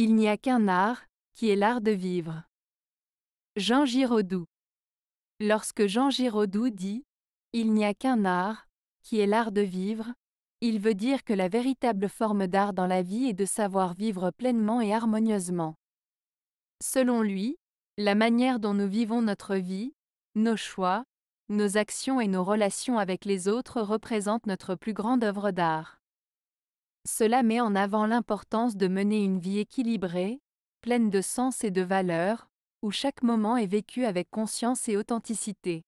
Il n'y a qu'un art, qui est l'art de vivre. Jean Giraudoux. Lorsque Jean Giraudoux dit Il n'y a qu'un art, qui est l'art de vivre, il veut dire que la véritable forme d'art dans la vie est de savoir vivre pleinement et harmonieusement. Selon lui, la manière dont nous vivons notre vie, nos choix, nos actions et nos relations avec les autres représentent notre plus grande œuvre d'art. Cela met en avant l'importance de mener une vie équilibrée, pleine de sens et de valeur, où chaque moment est vécu avec conscience et authenticité.